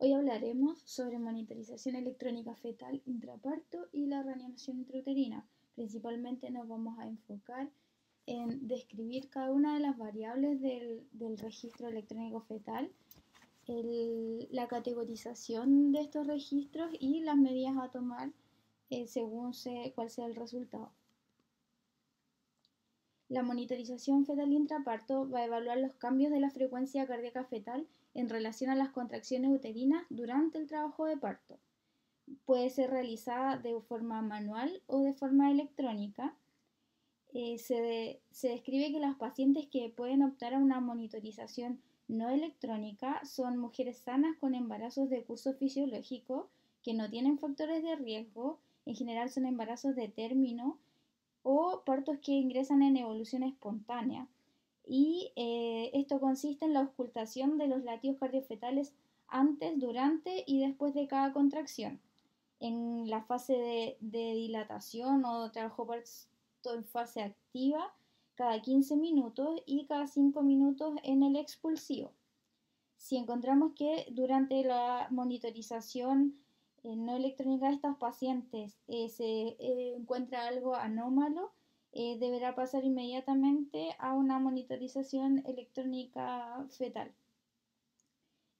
Hoy hablaremos sobre monitorización electrónica fetal intraparto y la reanimación intrauterina. Principalmente nos vamos a enfocar en describir cada una de las variables del, registro electrónico fetal, la categorización de estos registros y las medidas a tomar eh, según cuál sea el resultado. La monitorización fetal intraparto va a evaluar los cambios de la frecuencia cardíaca fetal en relación a las contracciones uterinas durante el trabajo de parto. Puede ser realizada de forma manual o de forma electrónica. Eh, se, se describe que las pacientes que pueden optar a una monitorización no electrónica son mujeres sanas con embarazos de curso fisiológico que no tienen factores de riesgo, en general son embarazos de término o partos que ingresan en evolución espontánea y eh, esto consiste en la ocultación de los latidos cardiofetales antes, durante y después de cada contracción. En la fase de, dilatación o trabajo en fase activa, cada 15 minutos y cada 5 minutos en el expulsivo. Si encontramos que durante la monitorización eh, no electrónica de estos pacientes eh, se encuentra algo anómalo, eh, deberá pasar inmediatamente a una monitorización electrónica fetal.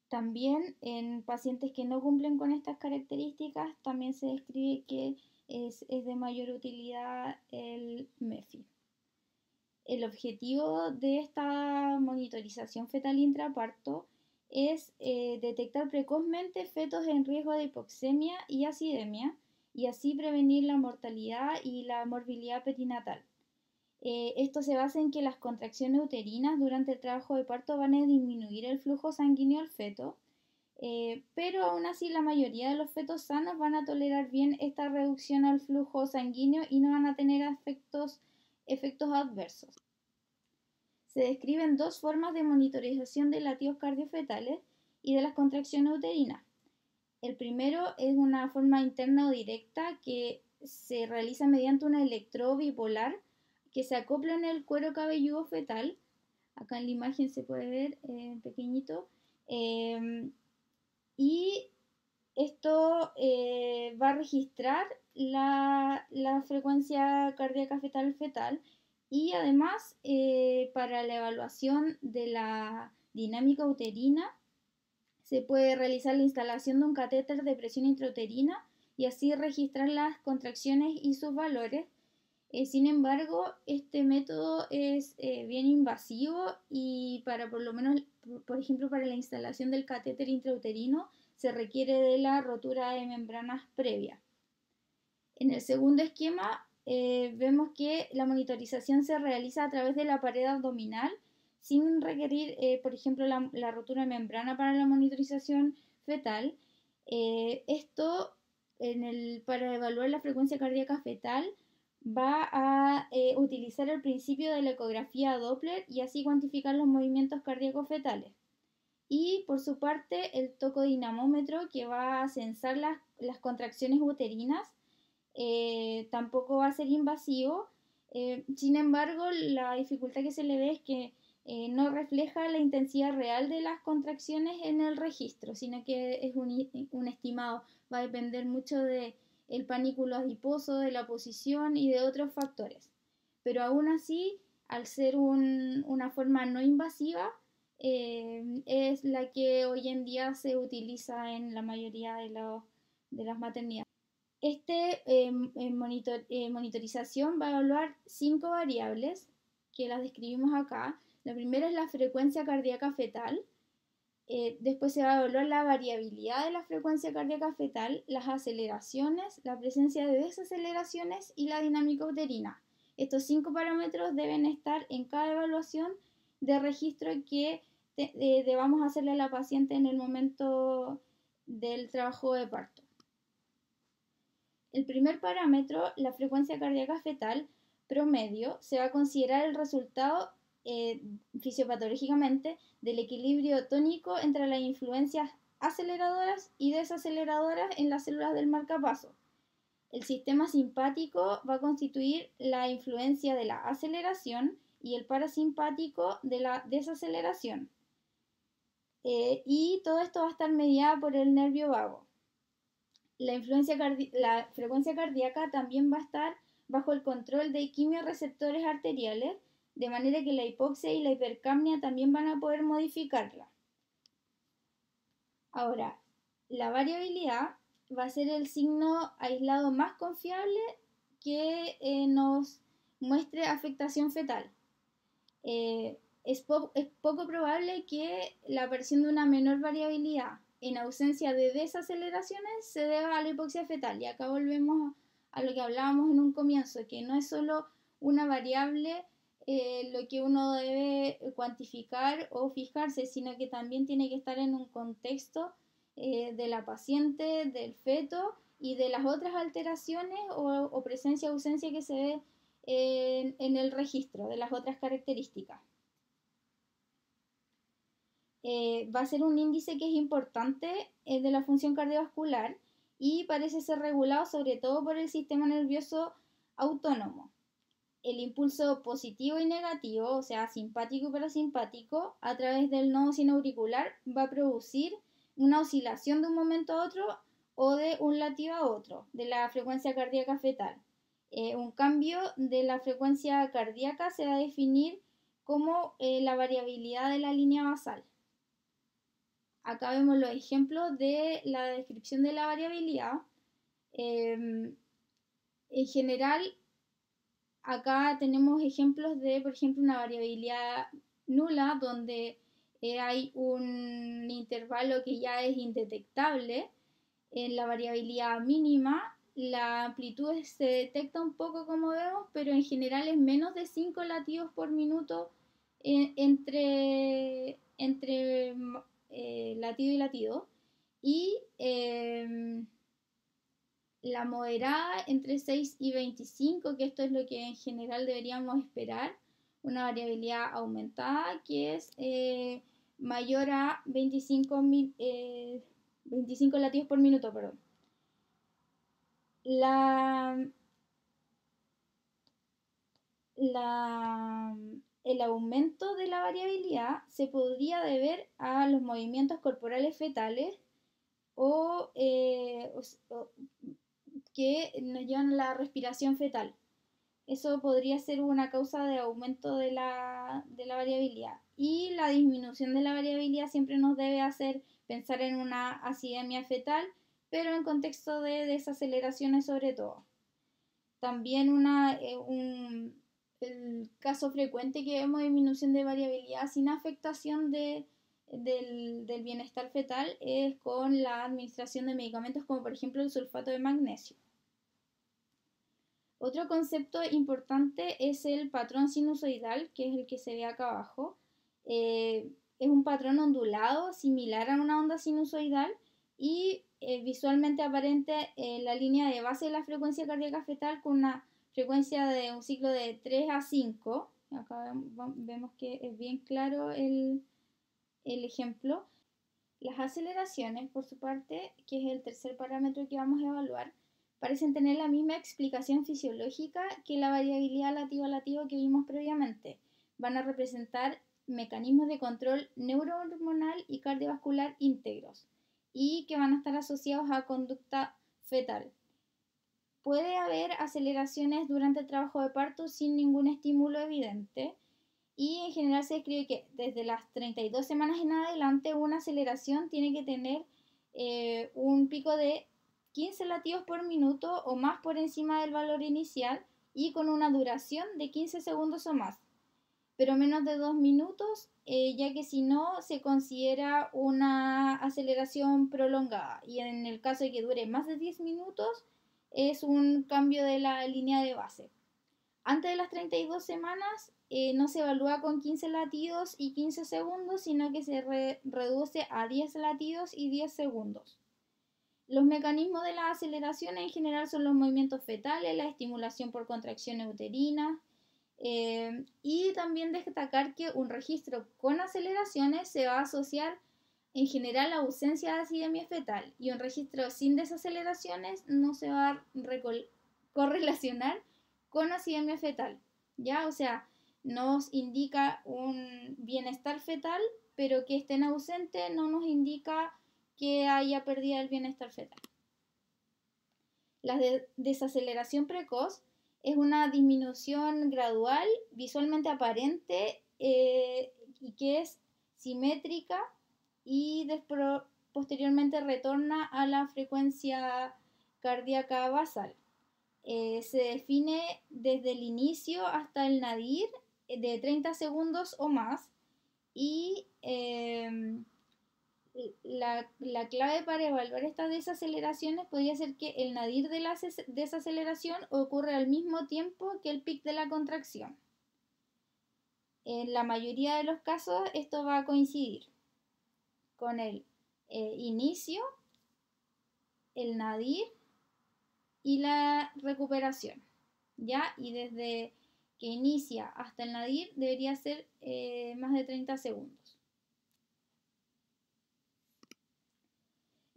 También en pacientes que no cumplen con estas características, también se describe que es, de mayor utilidad el MEFI. El objetivo de esta monitorización fetal intraparto es eh, detectar precozmente fetos en riesgo de hipoxemia y acidemia, y así prevenir la mortalidad y la morbilidad perinatal. Eh, esto se basa en que las contracciones uterinas durante el trabajo de parto van a disminuir el flujo sanguíneo al feto, eh, pero aún así la mayoría de los fetos sanos van a tolerar bien esta reducción al flujo sanguíneo y no van a tener efectos, efectos adversos. Se describen dos formas de monitorización de latidos cardiofetales y de las contracciones uterinas. El primero es una forma interna o directa que se realiza mediante una electro bipolar que se acopla en el cuero cabelludo fetal. Acá en la imagen se puede ver eh, pequeñito. Em, y esto eh, va a registrar la, frecuencia cardíaca fetal fetal y además eh, para la evaluación de la dinámica uterina se puede realizar la instalación de un catéter de presión intrauterina y así registrar las contracciones y sus valores. Eh, sin embargo, este método es eh, bien invasivo y para por lo menos, por ejemplo, para la instalación del catéter intrauterino se requiere de la rotura de membranas previa. En el segundo esquema eh, vemos que la monitorización se realiza a través de la pared abdominal sin requerir, eh, por ejemplo, la, rotura de membrana para la monitorización fetal. Eh, esto, en el, para evaluar la frecuencia cardíaca fetal, va a eh, utilizar el principio de la ecografía Doppler y así cuantificar los movimientos cardíacos fetales. Y por su parte, el tocodinamómetro, que va a censar las, las contracciones uterinas, tampoco va a ser invasivo. sin embargo, la dificultad que se le ve es que eh, no refleja la intensidad real de las contracciones en el registro, sino que es un, estimado. Va a depender mucho del el panículo adiposo, de la posición y de otros factores. Pero aún así, al ser una forma no invasiva, eh, es la que hoy en día se utiliza en la mayoría de, las maternidades. Esta em, em, eh, monitorización va a evaluar cinco variables que las describimos acá, la primera es la frecuencia cardíaca fetal. Eh, después se va a evaluar la variabilidad de la frecuencia cardíaca fetal, las aceleraciones, la presencia de desaceleraciones y la dinámica uterina. Estos cinco parámetros deben estar en cada evaluación de registro que eh, debamos hacerle a la paciente en el momento del trabajo de parto. El primer parámetro, la frecuencia cardíaca fetal promedio, se va a considerar el resultado eh, fisiopatológicamente del equilibrio tónico entre las influencias aceleradoras y desaceleradoras en las células del marcapaso. El sistema simpático va a constituir la influencia de la aceleración y el parasimpático de la desaceleración. Eh, y todo esto va a estar mediado por el nervio vago. La, la frecuencia cardíaca también va a estar bajo el control de quimioreceptores arteriales de manera que la hipoxia y la hipercapnia también van a poder modificarla. Ahora, la variabilidad va a ser el signo aislado más confiable que eh, nos muestre afectación fetal. Eh, es, poco probable que la aparición de una menor variabilidad en ausencia de desaceleraciones se deba a la hipoxia fetal. Y acá volvemos a, a lo que hablábamos en un comienzo, que no es solo una variable eh, lo que uno debe cuantificar o fijarse, sino que también tiene que estar en un contexto eh, de la paciente, del feto y de las otras alteraciones o, presencia o ausencia que se ve en, el registro, de las otras características. Eh, va a ser un índice que es importante de la función cardiovascular y parece ser regulado sobre todo por el sistema nervioso autónomo el impulso positivo y negativo, o sea, simpático y parasimpático, a través del nodo auricular va a producir una oscilación de un momento a otro o de un latido a otro de la frecuencia cardíaca fetal. Eh, un cambio de la frecuencia cardíaca se va a definir como eh, la variabilidad de la línea basal. Acá vemos los ejemplos de la descripción de la variabilidad. Em, en general, acá tenemos ejemplos de, por ejemplo, una variabilidad nula donde eh, hay un intervalo que ya es indetectable. En la variabilidad mínima, la amplitud se detecta un poco como vemos, pero en general es menos de 5 latidos por minuto eh, entre, entre eh, latido y latido. Y em, la moderada entre 6 y 25, que esto es lo que en general deberíamos esperar, una variabilidad aumentada que es eh, mayor a 25, mil, latidos por minuto. Perdón. La, el aumento de la variabilidad se podría deber a los movimientos corporales fetales o, eh, o que nos llevan a la respiración fetal. Eso podría ser una causa de aumento de la, de la variabilidad. Y la disminución de la variabilidad siempre nos debe hacer pensar en una acidemia fetal, pero en contexto de desaceleraciones sobre todo. También una, eh, un, el caso frecuente que vemos disminución de variabilidad sin afectación de, del, del bienestar fetal es con la administración de medicamentos como por ejemplo el sulfato de magnesio. Otro concepto importante es el patrón sinusoidal, que es el que se ve acá abajo. Eh, es un patrón ondulado similar a una onda sinusoidal y eh, visualmente aparente en la línea de base de la frecuencia cardíaca fetal con una frecuencia de un ciclo de 3 a 5. Acá vemos que es bien claro el ejemplo. Las aceleraciones, por su parte, que es el tercer parámetro que vamos a evaluar, parecen tener la misma explicación fisiológica que la variabilidad lativo lativo que vimos previamente. Van a representar mecanismos de control neurohormonal y cardiovascular íntegros y que van a estar asociados a conducta fetal. Puede haber aceleraciones durante el trabajo de parto sin ningún estímulo evidente y en general se describe que desde las 32 semanas en adelante una aceleración tiene que tener eh, un pico de 15 latidos por minuto o más por encima del valor inicial y con una duración de 15 segundos o más, pero menos de 2 minutos, eh, ya que si no se considera una aceleración prolongada y en el caso de que dure más de 10 minutos es un cambio de la línea de base. Antes de las 32 semanas eh, no se evalúa con 15 latidos y 15 segundos, sino que se reduce a 10 latidos y 10 segundos. Los mecanismos de las aceleraciones en general son los movimientos fetales, la estimulación por contracciones uterinas eh, y también destacar que un registro con aceleraciones se va a asociar en general a ausencia de acidemia fetal y un registro sin desaceleraciones no se va a correlacionar con acidemia fetal, ¿ya? O sea, nos indica un bienestar fetal, pero que estén ausentes no nos indica que haya pérdida el bienestar fetal. La desaceleración precoz es una disminución gradual, visualmente aparente eh, y que es simétrica y posteriormente retorna a la frecuencia cardíaca basal. Eh, se define desde el inicio hasta el nadir eh, de 30 segundos o más y la, clave para evaluar estas desaceleraciones podría ser que el nadir de la desaceleración ocurre al mismo tiempo que el pic de la contracción. En la mayoría de los casos esto va a coincidir con el eh, inicio, el nadir y la recuperación. ¿ya? Y desde que inicia hasta el nadir debería ser eh, más de 30 segundos.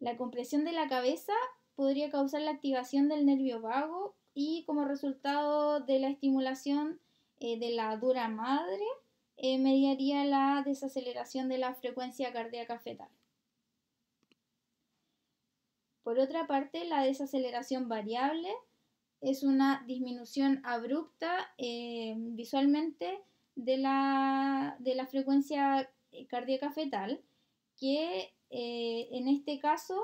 La compresión de la cabeza podría causar la activación del nervio vago y como resultado de la estimulación eh, de la dura madre, eh, mediaría la desaceleración de la frecuencia cardíaca fetal. Por otra parte, la desaceleración variable es una disminución abrupta eh, visualmente de la, de la frecuencia cardíaca fetal que eh, en este caso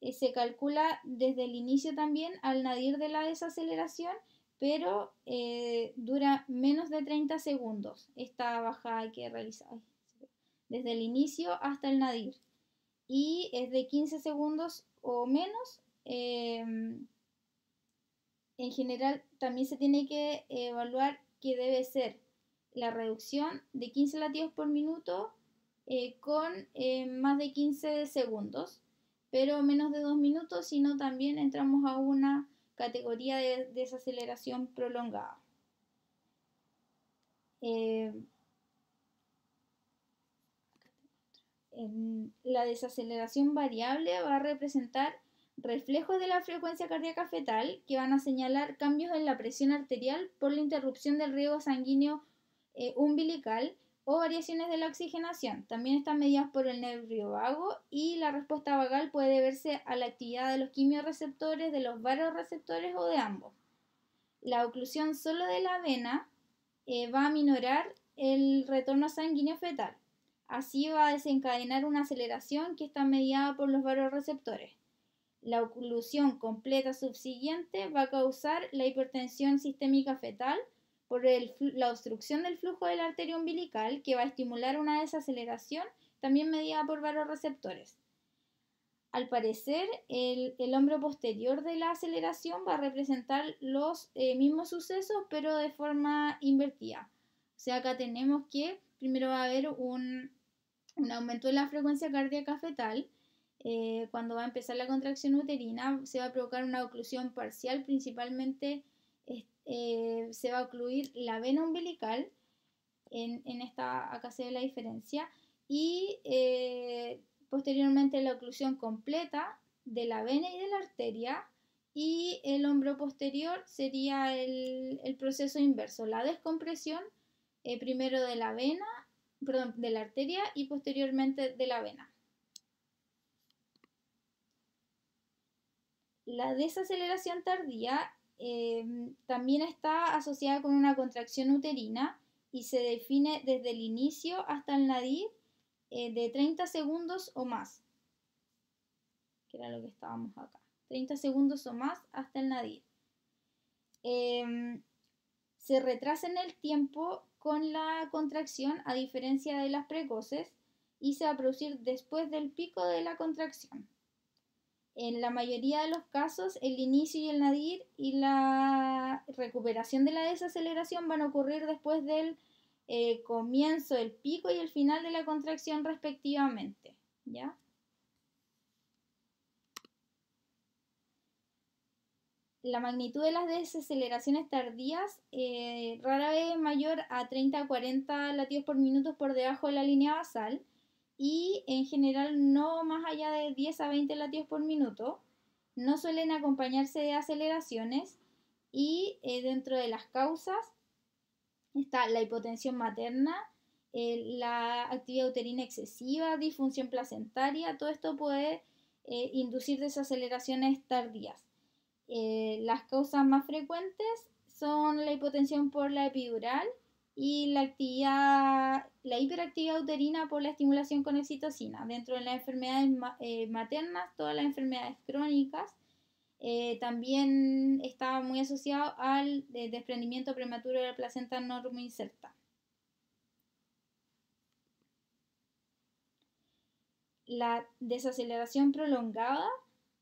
eh, se calcula desde el inicio también al nadir de la desaceleración, pero eh, dura menos de 30 segundos esta bajada que realiza desde el inicio hasta el nadir. Y es de 15 segundos o menos. Em, en general también se tiene que evaluar que debe ser la reducción de 15 latidos por minuto eh, con eh, más de 15 segundos, pero menos de 2 minutos, sino también entramos a una categoría de desaceleración prolongada. Eh, la desaceleración variable va a representar reflejos de la frecuencia cardíaca fetal que van a señalar cambios en la presión arterial por la interrupción del riego sanguíneo umbilical o variaciones de la oxigenación. También están medidas por el nervio vago y la respuesta vagal puede verse a la actividad de los quimioreceptores, de los vario-receptores o de ambos. La oclusión solo de la vena eh, va a minorar el retorno sanguíneo fetal. Así va a desencadenar una aceleración que está mediada por los vario-receptores. La oclusión completa subsiguiente va a causar la hipertensión sistémica fetal por la obstrucción del flujo de la arteria umbilical que va a estimular una desaceleración también medida por varios receptores. Al parecer, el, hombro posterior de la aceleración va a representar los eh, mismos sucesos, pero de forma invertida. O sea, acá tenemos que primero va a haber un, aumento de la frecuencia cardíaca fetal. Eh, cuando va a empezar la contracción uterina, se va a provocar una oclusión parcial, principalmente eh, se va a ocluir la vena umbilical en, esta, acá se ve la diferencia, y eh, posteriormente la oclusión completa de la vena y de la arteria, y el hombro posterior sería el, proceso inverso, la descompresión eh, primero de la vena, perdón, de la arteria y posteriormente de la vena. La desaceleración tardía Em, también está asociada con una contracción uterina y se define desde el inicio hasta el nadir eh, de 30 segundos o más, que era lo que estábamos acá, 30 segundos o más hasta el nadir. Em, se retrasa en el tiempo con la contracción a diferencia de las precoces y se va a producir después del pico de la contracción en la mayoría de los casos, el inicio y el nadir y la recuperación de la desaceleración van a ocurrir después del eh, comienzo, el pico y el final de la contracción respectivamente. ¿Ya? La magnitud de las desaceleraciones tardías eh, rara vez es mayor a 30 a 40 latidos por minuto por debajo de la línea basal y en general no más allá de 10 a 20 latidos por minuto. No suelen acompañarse de aceleraciones y eh, dentro de las causas está la hipotensión materna, la actividad uterina excesiva, disfunción placentaria, todo esto puede eh, inducir desaceleraciones tardías. Eh, las causas más frecuentes son la hipotensión por la epidural, y la, actividad, la hiperactividad uterina por la estimulación con excitocina. Dentro de las enfermedades eh, maternas, todas las enfermedades crónicas, eh, también está muy asociado al desprendimiento prematuro de la placenta no inserta. La desaceleración prolongada,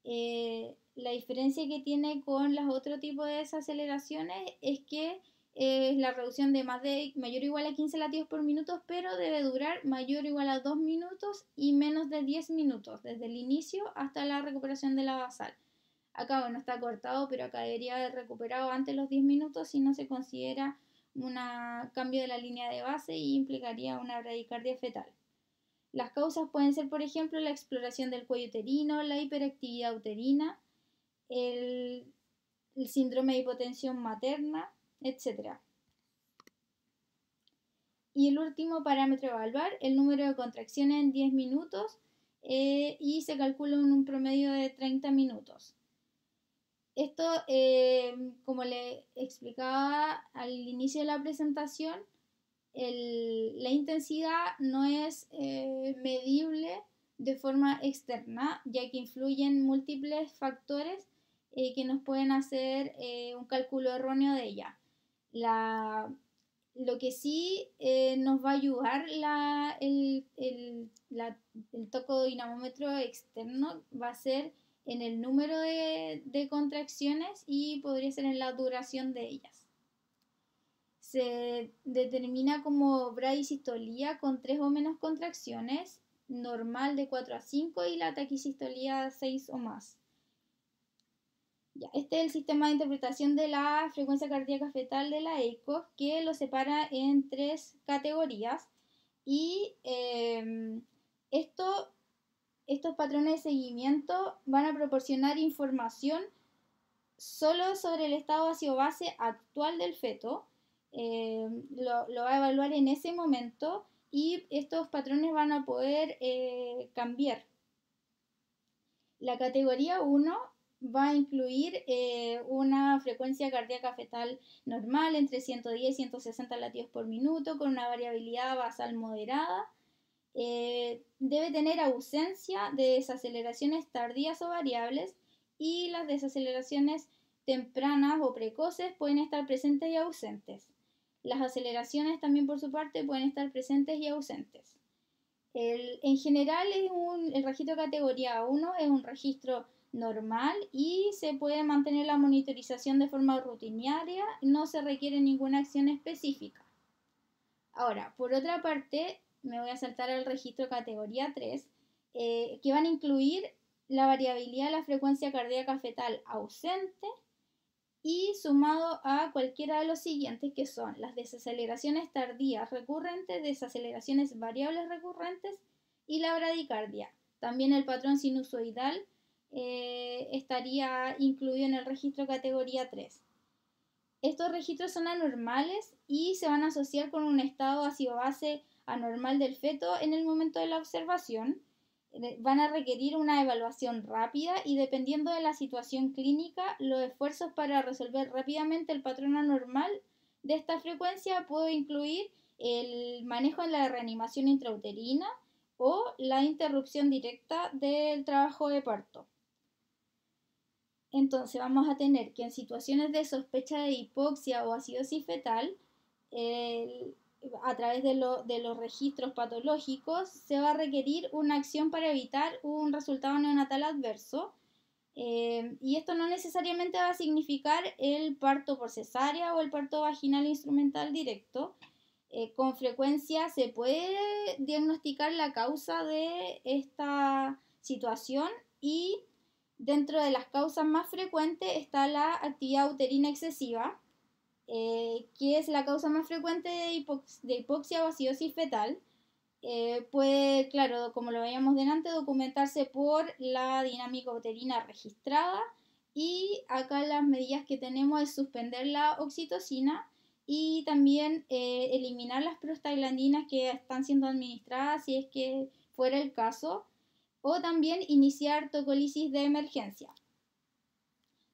eh, la diferencia que tiene con los otros tipos de desaceleraciones es que es la reducción de más de mayor o igual a 15 latidos por minuto, pero debe durar mayor o igual a 2 minutos y menos de 10 minutos, desde el inicio hasta la recuperación de la basal. Acá, no está cortado, pero acá debería haber recuperado antes los 10 minutos si no se considera un cambio de la línea de base y implicaría una bradicardia fetal. Las causas pueden ser, por ejemplo, la exploración del cuello uterino, la hiperactividad uterina, el síndrome de hipotensión materna, Etcétera. Y el último parámetro a evaluar, el número de contracciones en 10 minutos eh, y se calcula en un promedio de 30 minutos. Esto, eh, como le explicaba al inicio de la presentación, la intensidad no es eh, medible de forma externa, ya que influyen múltiples factores que nos pueden hacer un cálculo erróneo de ella lo que sí eh, nos va a ayudar el, tocodinamómetro externo va a ser en el número de, contracciones y podría ser en la duración de ellas. Se determina como bradisistolía con tres o menos contracciones, normal de 4 a 5 y la taquisistolía 6 o más este es el sistema de interpretación de la frecuencia cardíaca fetal de la ECO, que lo separa en tres categorías y em, esto, estos patrones de seguimiento van a proporcionar información solo sobre el estado ácido base actual del feto, em, lo, va a evaluar en ese momento y estos patrones van a poder eh, cambiar. La categoría 1 va a incluir eh, una frecuencia cardíaca fetal normal entre 110 y 160 latidos por minuto con una variabilidad basal moderada. Eh, debe tener ausencia de desaceleraciones tardías o variables y las desaceleraciones tempranas o precoces pueden estar presentes y ausentes. Las aceleraciones también por su parte pueden estar presentes y ausentes. en general es el registro categoría 1 es un registro normal y se puede mantener la monitorización de forma rutinaria, no se requiere ninguna acción específica. Ahora, por otra parte, me voy a saltar al registro categoría 3, eh, que van a incluir la variabilidad de la frecuencia cardíaca fetal ausente y sumado a cualquiera de los siguientes que son las desaceleraciones tardías recurrentes, desaceleraciones variables recurrentes y la bradicardia. También el patrón sinusoidal eh, estaría incluido en el registro categoría 3. Estos registros son anormales y se van a asociar con un estado ácido base anormal del feto en el momento de la observación. Van a requerir una evaluación rápida y dependiendo de la situación clínica, los esfuerzos para resolver rápidamente el patrón anormal de esta frecuencia puede incluir el manejo en la reanimación intrauterina o la interrupción directa del trabajo de parto. Entonces vamos a tener que en situaciones de sospecha de hipoxia o acidosis fetal, a través de, los registros patológicos, se va a requerir una acción para evitar un resultado neonatal adverso. Eh, y esto no necesariamente va a significar el parto por cesárea o el parto vaginal instrumental directo. Eh, con frecuencia se puede diagnosticar la causa de esta situación y Dentro de las causas más frecuentes está la actividad uterina excesiva, eh, que es la causa más frecuente de, de hipoxia o acidosis fetal. Eh, puede, claro, como lo veíamos delante, documentarse por la dinámica uterina registrada y acá las medidas que tenemos es suspender la oxitocina y también eh, eliminar las prostaglandinas que están siendo administradas si es que fuera el caso o también iniciar tocolisis de emergencia.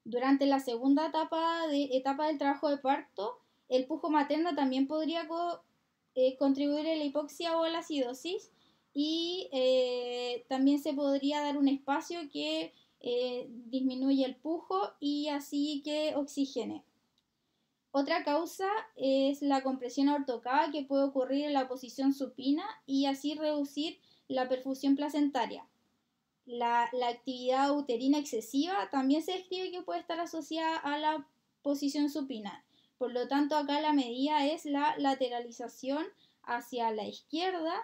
Durante la segunda etapa, del trabajo de parto, el pujo materno también podría eh, contribuir a la hipoxia o la acidosis y eh, también se podría dar un espacio que eh, disminuye el pujo y así que oxigene. Otra causa es la compresión ortocada que puede ocurrir en la posición supina y así reducir la perfusión placentaria. La, actividad uterina excesiva también se describe que puede estar asociada a la posición supinal. Por lo tanto, acá la medida es la lateralización hacia la izquierda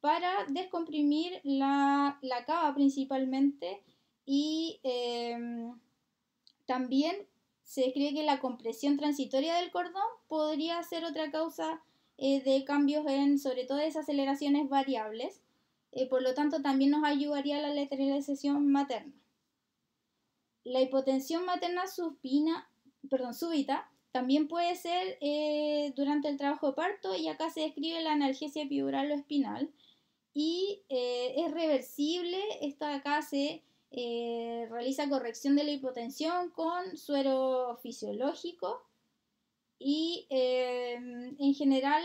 para descomprimir la, cava principalmente y em, también se describe que la compresión transitoria del cordón podría ser otra causa eh, de cambios en, sobre todo, desaceleraciones variables por lo tanto también nos ayudaría la lateralización materna. La hipotensión materna perdón, súbita también puede ser eh, durante el trabajo de parto y acá se describe la analgesia epidural o espinal y eh, es reversible, esta acá se eh, realiza corrección de la hipotensión con suero fisiológico y en general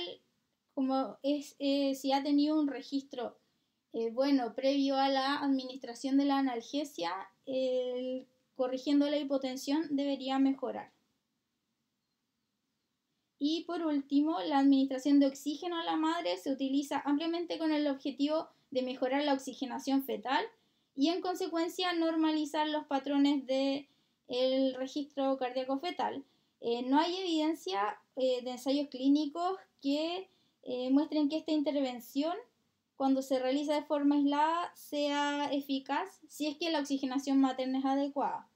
como es, si ha tenido un registro eh, bueno, previo a la administración de la analgesia, corrigiendo la hipotensión debería mejorar. Y por último, la administración de oxígeno a la madre se utiliza ampliamente con el objetivo de mejorar la oxigenación fetal y en consecuencia normalizar los patrones del registro cardíaco fetal. Eh, no hay evidencia eh, de ensayos clínicos que muestren que esta intervención cuando se realiza de forma aislada sea eficaz si es que la oxigenación materna es adecuada.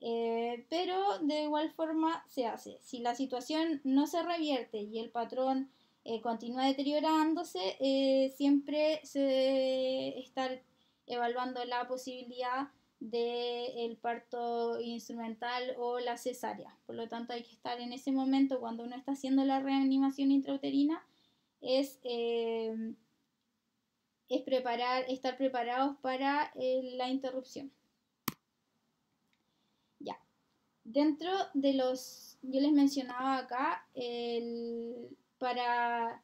Eh, pero de igual forma se hace. Si la situación no se revierte y el patrón eh, continúa deteriorándose, eh, siempre se debe estar evaluando la posibilidad del parto instrumental o la cesárea. Por lo tanto, hay que estar en ese momento cuando uno está haciendo la reanimación intrauterina, es es preparar, estar preparados para eh, la interrupción. Ya. Dentro de los, yo les mencionaba acá, para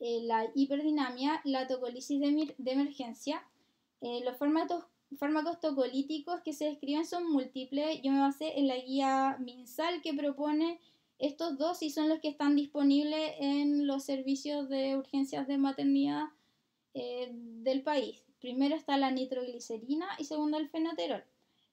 eh, la hiperdinamia, la tocolisis de, emergencia, eh, los fármacos, fármacos tocolíticos que se describen son múltiples. Yo me basé en la guía MinSal que propone estos dos y son los que están disponibles en los servicios de urgencias de maternidad eh, del país. Primero está la nitroglicerina y segundo el fenoterol.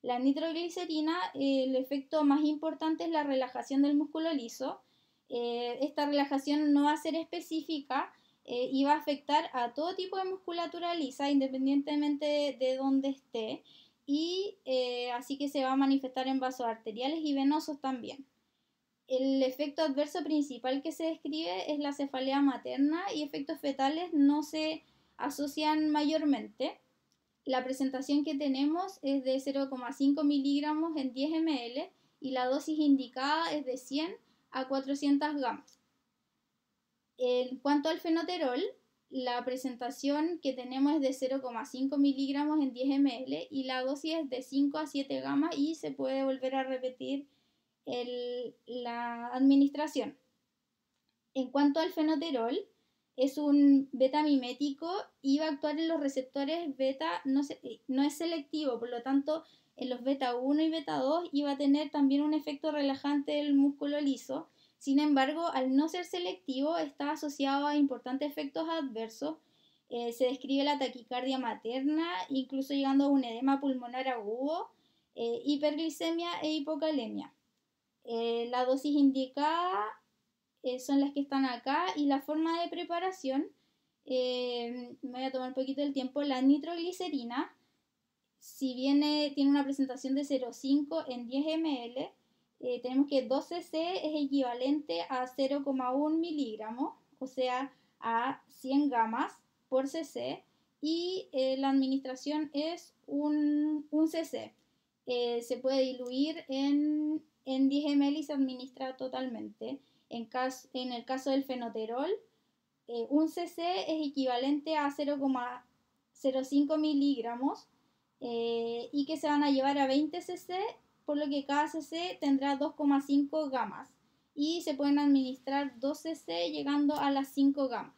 La nitroglicerina, eh, el efecto más importante es la relajación del músculo liso. Eh, esta relajación no va a ser específica y va a afectar a todo tipo de musculatura lisa, independientemente de, de dónde esté. Y así que se va a manifestar en vasos arteriales y venosos también el efecto adverso principal que se describe es la cefalea materna y efectos fetales no se asocian mayormente. La presentación que tenemos es de 0,5 miligramos en 10 ml y la dosis indicada es de 100 a 400 gamas. En cuanto al fenoterol, la presentación que tenemos es de 0,5 miligramos en 10 ml y la dosis es de 5 a 7 gamas y se puede volver a repetir la administración. En cuanto al fenoterol, es un beta mimético y va a actuar en los receptores beta, no, eh, no es selectivo, por lo tanto en los beta 1 y beta 2 y va a tener también un efecto relajante del músculo liso. Sin embargo, al no ser selectivo está asociado a importantes efectos adversos. Eh, se describe la taquicardia materna, incluso llegando a un edema pulmonar agudo, eh, hiperglicemia e hipocalemia. la dosis indicada eh, son las que están acá y la forma de preparación, eh, me voy a tomar un poquito del tiempo, la nitroglicerina, si viene, tiene una presentación de 0,5 en 10 ml, eh, tenemos que 2 cc es equivalente a 0,1 miligramos, o sea, a 100 gamas por cc y la administración es un, un cc. se puede diluir en, en 10 ml y se administra totalmente. En, el caso del fenoterol, eh, un cc es equivalente a 0,05 miligramos eh, y que se van a llevar a 20 cc, por lo que cada cc tendrá 2,5 gamas y se pueden administrar 2 cc llegando a las 5 gamas.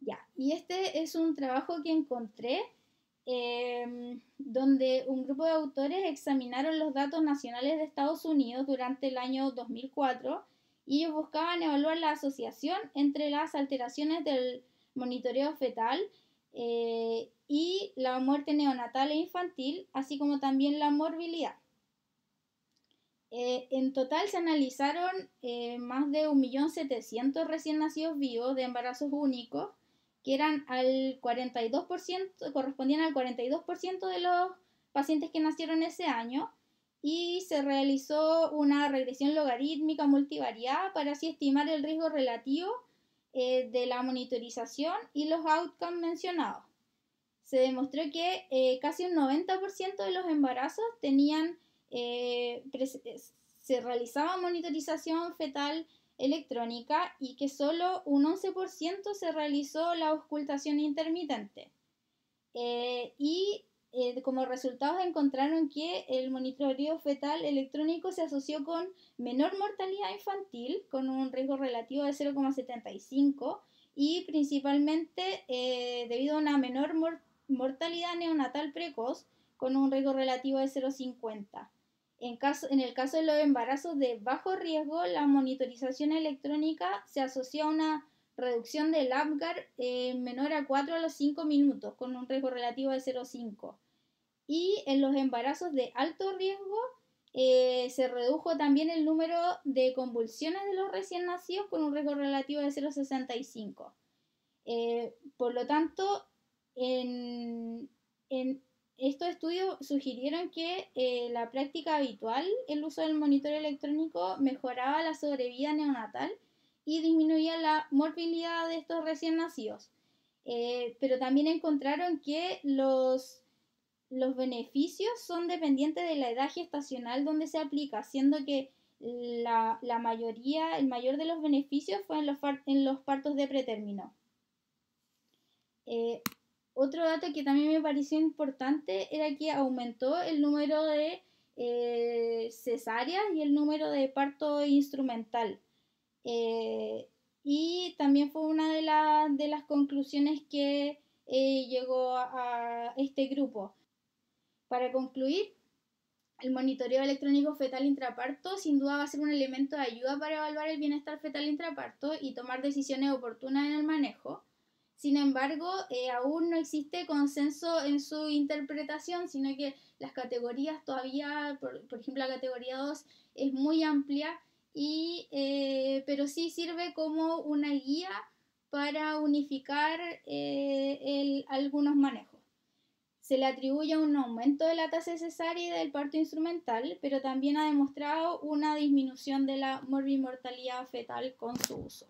Ya, y este es un trabajo que encontré Em, donde un grupo de autores examinaron los datos nacionales de Estados Unidos durante el año 2004 y buscaban evaluar la asociación entre las alteraciones del monitoreo fetal eh, y la muerte neonatal e infantil, así como también la morbilidad. Eh, en total se analizaron eh, más de 1.700.000 recién nacidos vivos de embarazos únicos eran al 42%, correspondían al 42% de los pacientes que nacieron ese año, y se realizó una regresión logarítmica multivariada para así estimar el riesgo relativo eh, de la monitorización y los outcomes mencionados. Se demostró que eh, casi un 90% de los embarazos tenían, eh, se realizaba monitorización fetal electrónica y que solo un 11% se realizó la ocultación intermitente. Eh, y eh, como resultados encontraron que el monitoreo fetal electrónico se asoció con menor mortalidad infantil, con un riesgo relativo de 0,75 y principalmente eh, debido a una menor mortalidad neonatal precoz, con un riesgo relativo de 0,50. En, el caso de los embarazos de bajo riesgo, la monitorización electrónica se asocia a una reducción del APGAR menor a 4 a los 5 minutos, con un riesgo relativo de 0,5. Y en los embarazos de alto riesgo, eh, se redujo también el número de convulsiones de los recién nacidos con un riesgo relativo de 0,65. Eh, por lo tanto, en, estos estudios sugirieron que eh, la práctica habitual, el uso del monitor electrónico, mejoraba la sobrevida neonatal y disminuía la morbilidad de estos recién nacidos. Eh, pero también encontraron que los, los beneficios son dependientes de la edad gestacional donde se aplica, siendo que la, mayoría, el mayor de los beneficios fue en los, en los partos de pretérmino. Eh, otro dato que también me pareció importante era que aumentó el número de eh, cesáreas y el número de parto instrumental. Eh, y también fue una de, las conclusiones que eh, llegó a, este grupo. Para concluir, el monitoreo electrónico fetal intraparto sin duda va a ser un elemento de ayuda para evaluar el bienestar fetal intraparto y tomar decisiones oportunas en el manejo. Sin embargo, eh, aún no existe consenso en su interpretación, sino que las categorías todavía, por, ejemplo, la categoría 2 es muy amplia, eh, pero sí sirve como una guía para unificar eh, algunos manejos. Se le atribuye un aumento de la tasa cesárea y del parto instrumental, pero también ha demostrado una disminución de la morbimortalidad fetal con su uso.